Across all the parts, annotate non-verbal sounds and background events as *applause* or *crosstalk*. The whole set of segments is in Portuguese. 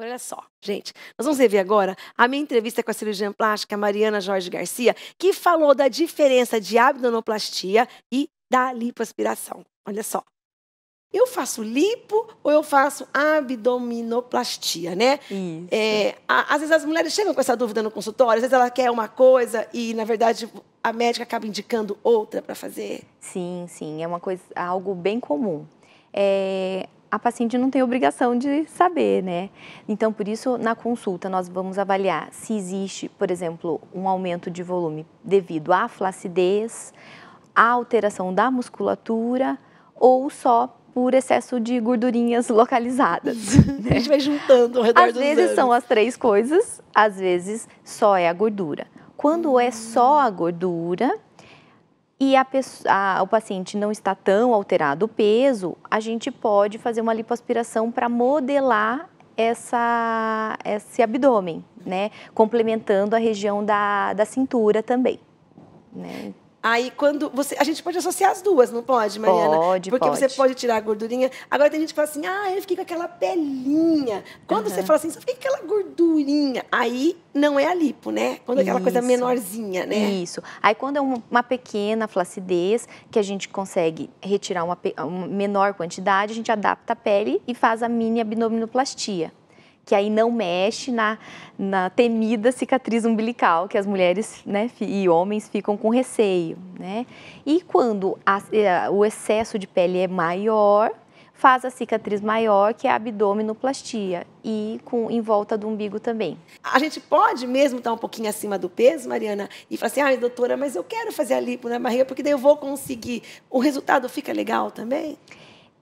Olha só, gente, nós vamos rever agora a minha entrevista com a cirurgiã plástica Mariana Jorge Garcia, que falou da diferença de abdominoplastia e da lipoaspiração. Olha só. Eu faço lipo ou eu faço abdominoplastia, né? Isso. É, a, às vezes as mulheres chegam com essa dúvida no consultório, às vezes ela quer uma coisa e, na verdade, a médica acaba indicando outra para fazer. Sim, sim, é uma coisa, algo bem comum. É, a paciente não tem obrigação de saber, né? Então, por isso, na consulta, nós vamos avaliar se existe, por exemplo, um aumento de volume devido à flacidez, à alteração da musculatura ou só por excesso de gordurinhas *laughs* localizadas. Né? *laughs* A gente né? vai juntando ao redor Às vezes anos. são as três coisas, às vezes só é a gordura. Quando é só a gordura, e a pessoa, a, o paciente não está tão alterado o peso, a gente pode fazer uma lipoaspiração para modelar essa, esse abdômen, né? Complementando a região da, da cintura também. Né? Aí quando você, a gente pode associar as duas, não pode, Mariana? Pode, Porque pode. você pode tirar a gordurinha. Agora tem gente que fala assim: "Ah, eu fiquei com aquela pelinha". Quando uhum. você fala assim: "Só fiquei com aquela gordurinha". Aí não é a lipo, né? Quando é aquela Isso. coisa menorzinha, né? Isso. Aí quando é uma pequena flacidez que a gente consegue retirar uma, uma menor quantidade, a gente adapta a pele e faz a mini abdominoplastia que aí não mexe na, na temida cicatriz umbilical, que as mulheres né, e homens ficam com receio. Né? E quando a, é, o excesso de pele é maior, faz a cicatriz maior, que é a abdominoplastia, e com, em volta do umbigo também. A gente pode mesmo estar um pouquinho acima do peso, Mariana, e falar assim, ai, ah, doutora, mas eu quero fazer a lipo na barriga, porque daí eu vou conseguir. O resultado fica legal também?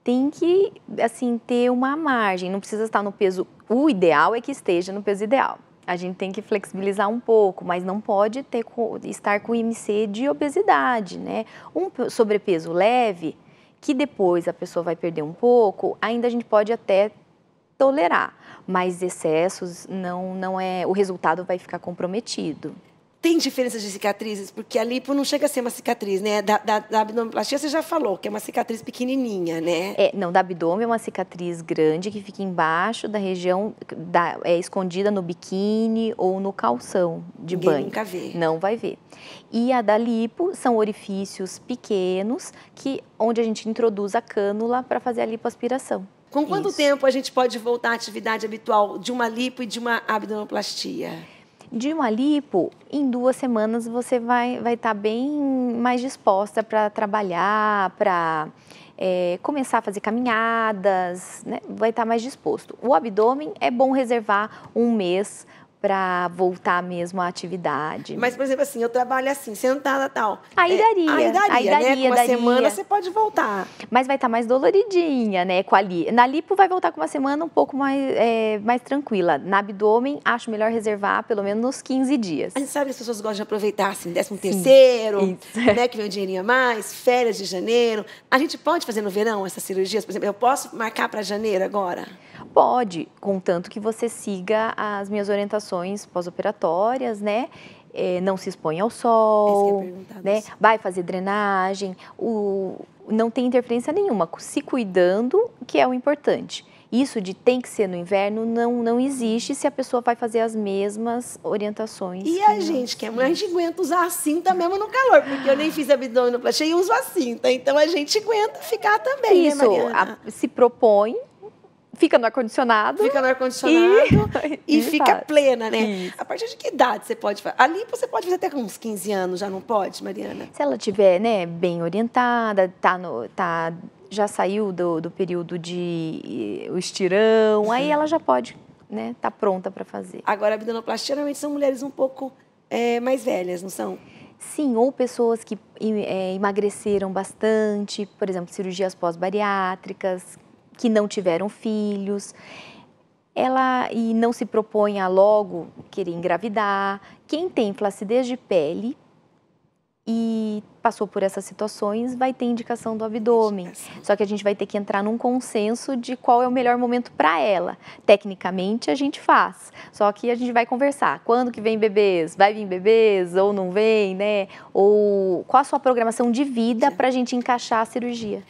tem que assim ter uma margem, não precisa estar no peso. O ideal é que esteja no peso ideal. A gente tem que flexibilizar um pouco, mas não pode ter estar com IMC de obesidade, né? Um sobrepeso leve, que depois a pessoa vai perder um pouco, ainda a gente pode até tolerar, mas excessos não não é, o resultado vai ficar comprometido tem diferença de cicatrizes? Porque a lipo não chega a ser uma cicatriz, né? Da, da, da abdominoplastia você já falou, que é uma cicatriz pequenininha, né? É, não, da abdômen é uma cicatriz grande que fica embaixo da região, da, é escondida no biquíni ou no calção de Ninguém banho. nunca vê. Não vai ver. E a da lipo são orifícios pequenos que onde a gente introduz a cânula para fazer a lipoaspiração. Com quanto Isso. tempo a gente pode voltar à atividade habitual de uma lipo e de uma abdominoplastia? De uma lipo, em duas semanas você vai estar vai tá bem mais disposta para trabalhar, para é, começar a fazer caminhadas, né? vai estar tá mais disposto. O abdômen é bom reservar um mês para voltar mesmo à atividade. Mas, por exemplo, assim, eu trabalho assim, sentada tal. Aí é, daria. Aí daria, aí daria, né? Com uma daria. semana você pode voltar. Mas vai estar tá mais doloridinha, né? Com a li... Na lipo vai voltar com uma semana um pouco mais, é, mais tranquila. Na abdômen, acho melhor reservar pelo menos uns 15 dias. A gente sabe que as pessoas gostam de aproveitar, assim, décimo terceiro, Isso. né? Que vem um dinheirinho a mais, férias de janeiro. A gente pode fazer no verão essas cirurgias? Por exemplo, eu posso marcar para janeiro agora? Pode, contanto que você siga as minhas orientações pós-operatórias, né? É, não se expõe ao sol, né? Isso. Vai fazer drenagem, o, não tem interferência nenhuma, se cuidando, que é o importante. Isso de tem que ser no inverno não, não existe se a pessoa vai fazer as mesmas orientações. E a nós. gente que é mãe, a gente aguenta usar a cinta mesmo no calor, porque eu nem fiz abdominoplastia e uso a cinta, então a gente aguenta ficar também, né, Isso, né, a, se propõe fica no ar-condicionado. Fica no ar-condicionado e, e, *laughs* e, fica faz. plena, né? Isso. A partir de que idade você pode fazer? Ali você pode fazer até uns 15 anos, já não pode, Mariana? Se ela tiver, né, bem orientada, tá no. Tá, já saiu do, do período de o estirão, Sim. aí ela já pode, né, tá pronta para fazer. Agora, a abdominoplastia geralmente são mulheres um pouco é, mais velhas, não são? Sim, ou pessoas que é, emagreceram bastante, por exemplo, cirurgias pós-bariátricas, que não tiveram filhos, ela e não se propõe a logo querer engravidar, quem tem flacidez de pele e passou por essas situações vai ter indicação do abdômen. Só que a gente vai ter que entrar num consenso de qual é o melhor momento para ela. Tecnicamente a gente faz, só que a gente vai conversar. Quando que vem bebês? Vai vir bebês ou não vem, né? Ou qual a sua programação de vida para a gente encaixar a cirurgia?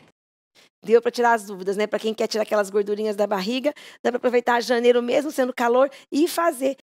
Deu para tirar as dúvidas, né? Para quem quer tirar aquelas gordurinhas da barriga, dá para aproveitar janeiro mesmo sendo calor e fazer.